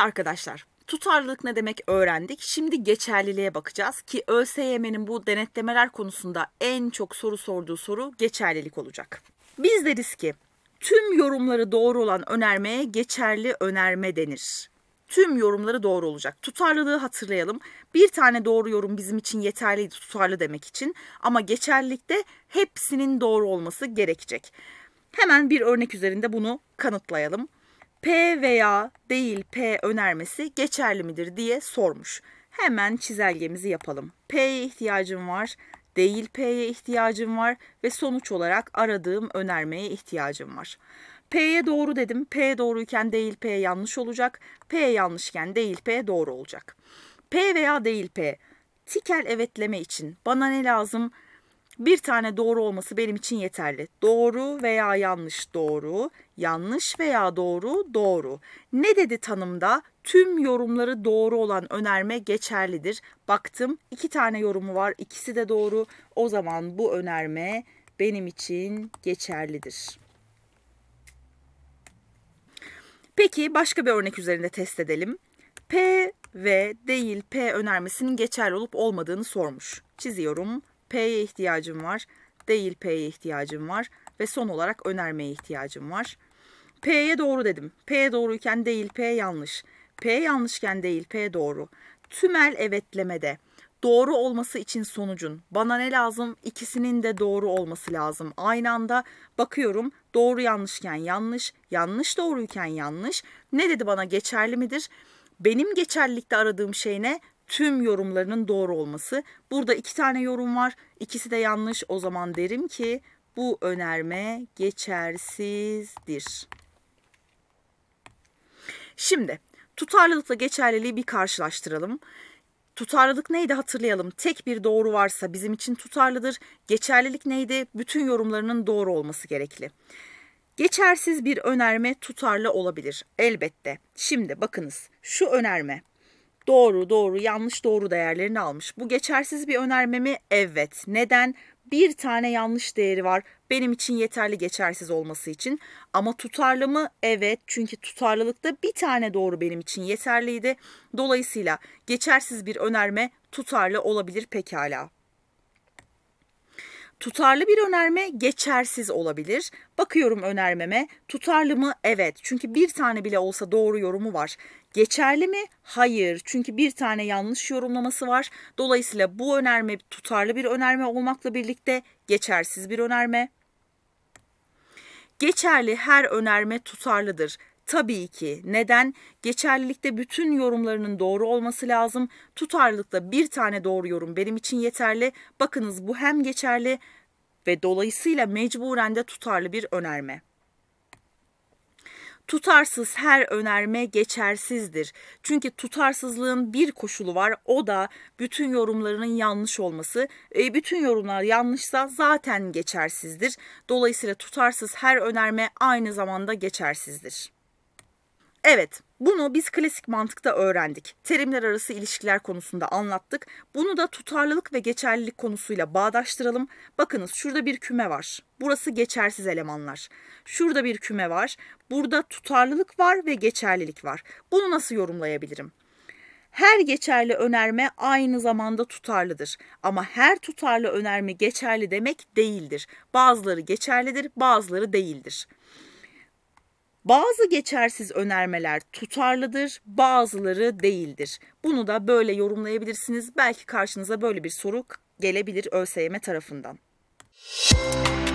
arkadaşlar tutarlılık ne demek öğrendik. Şimdi geçerliliğe bakacağız ki ÖSYM'nin bu denetlemeler konusunda en çok soru sorduğu soru geçerlilik olacak. Biz deriz ki tüm yorumları doğru olan önermeye geçerli önerme denir. Tüm yorumları doğru olacak. Tutarlılığı hatırlayalım. Bir tane doğru yorum bizim için yeterliydi tutarlı demek için. Ama geçerlilikte hepsinin doğru olması gerekecek. Hemen bir örnek üzerinde bunu kanıtlayalım. P veya değil P önermesi geçerli midir diye sormuş. Hemen çizelgemizi yapalım. P'ye ihtiyacım var, değil P'ye ihtiyacım var ve sonuç olarak aradığım önermeye ihtiyacım var. P'ye doğru dedim. P doğruyken değil P yanlış olacak. P yanlışken değil P doğru olacak. P veya değil P. Tikel evetleme için bana ne lazım? Bir tane doğru olması benim için yeterli. Doğru veya yanlış doğru, yanlış veya doğru doğru. Ne dedi tanımda? Tüm yorumları doğru olan önerme geçerlidir. Baktım iki tane yorumu var, ikisi de doğru. O zaman bu önerme benim için geçerlidir. Peki başka bir örnek üzerinde test edelim. P ve değil P önermesinin geçerli olup olmadığını sormuş. Çiziyorum. P'ye ihtiyacım var. Değil P'ye ihtiyacım var. Ve son olarak önermeye ihtiyacım var. P'ye doğru dedim. P doğruyken değil P yanlış. P yanlışken değil P doğru. Tümel evetlemede doğru olması için sonucun bana ne lazım? İkisinin de doğru olması lazım. Aynı anda bakıyorum doğru yanlışken yanlış, yanlış doğruyken yanlış. Ne dedi bana geçerli midir? Benim geçerlilikte aradığım şey ne? tüm yorumlarının doğru olması. Burada iki tane yorum var. İkisi de yanlış. O zaman derim ki bu önerme geçersizdir. Şimdi tutarlılıkla geçerliliği bir karşılaştıralım. Tutarlılık neydi hatırlayalım. Tek bir doğru varsa bizim için tutarlıdır. Geçerlilik neydi? Bütün yorumlarının doğru olması gerekli. Geçersiz bir önerme tutarlı olabilir elbette. Şimdi bakınız şu önerme doğru doğru yanlış doğru değerlerini almış. Bu geçersiz bir önerme mi? Evet. Neden? Bir tane yanlış değeri var. Benim için yeterli geçersiz olması için. Ama tutarlı mı? Evet. Çünkü tutarlılıkta bir tane doğru benim için yeterliydi. Dolayısıyla geçersiz bir önerme tutarlı olabilir pekala. Tutarlı bir önerme geçersiz olabilir. Bakıyorum önermeme tutarlı mı? Evet. Çünkü bir tane bile olsa doğru yorumu var. Geçerli mi? Hayır. Çünkü bir tane yanlış yorumlaması var. Dolayısıyla bu önerme tutarlı bir önerme olmakla birlikte geçersiz bir önerme. Geçerli her önerme tutarlıdır. Tabii ki. Neden? Geçerlilikte bütün yorumlarının doğru olması lazım. Tutarlılıkta bir tane doğru yorum benim için yeterli. Bakınız bu hem geçerli ve dolayısıyla mecburen de tutarlı bir önerme. Tutarsız her önerme geçersizdir. Çünkü tutarsızlığın bir koşulu var. O da bütün yorumlarının yanlış olması. E, bütün yorumlar yanlışsa zaten geçersizdir. Dolayısıyla tutarsız her önerme aynı zamanda geçersizdir. Evet, bunu biz klasik mantıkta öğrendik. Terimler arası ilişkiler konusunda anlattık. Bunu da tutarlılık ve geçerlilik konusuyla bağdaştıralım. Bakınız şurada bir küme var. Burası geçersiz elemanlar. Şurada bir küme var. Burada tutarlılık var ve geçerlilik var. Bunu nasıl yorumlayabilirim? Her geçerli önerme aynı zamanda tutarlıdır ama her tutarlı önerme geçerli demek değildir. Bazıları geçerlidir, bazıları değildir. Bazı geçersiz önermeler tutarlıdır, bazıları değildir. Bunu da böyle yorumlayabilirsiniz. Belki karşınıza böyle bir soru gelebilir ÖSYM tarafından. Müzik